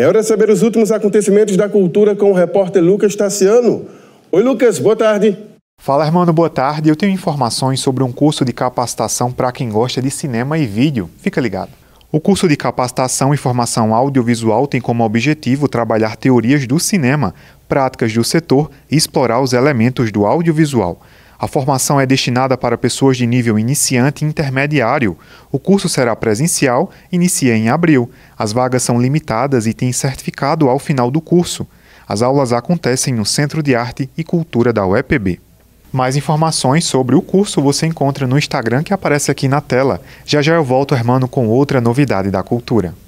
É hora de saber os últimos acontecimentos da cultura com o repórter Lucas Tassiano. Oi, Lucas, boa tarde. Fala, irmão, boa tarde. Eu tenho informações sobre um curso de capacitação para quem gosta de cinema e vídeo. Fica ligado. O curso de capacitação e formação audiovisual tem como objetivo trabalhar teorias do cinema, práticas do setor e explorar os elementos do audiovisual. A formação é destinada para pessoas de nível iniciante e intermediário. O curso será presencial, inicia em abril. As vagas são limitadas e têm certificado ao final do curso. As aulas acontecem no Centro de Arte e Cultura da UEPB. Mais informações sobre o curso você encontra no Instagram que aparece aqui na tela. Já já eu volto, Hermano, com outra novidade da cultura.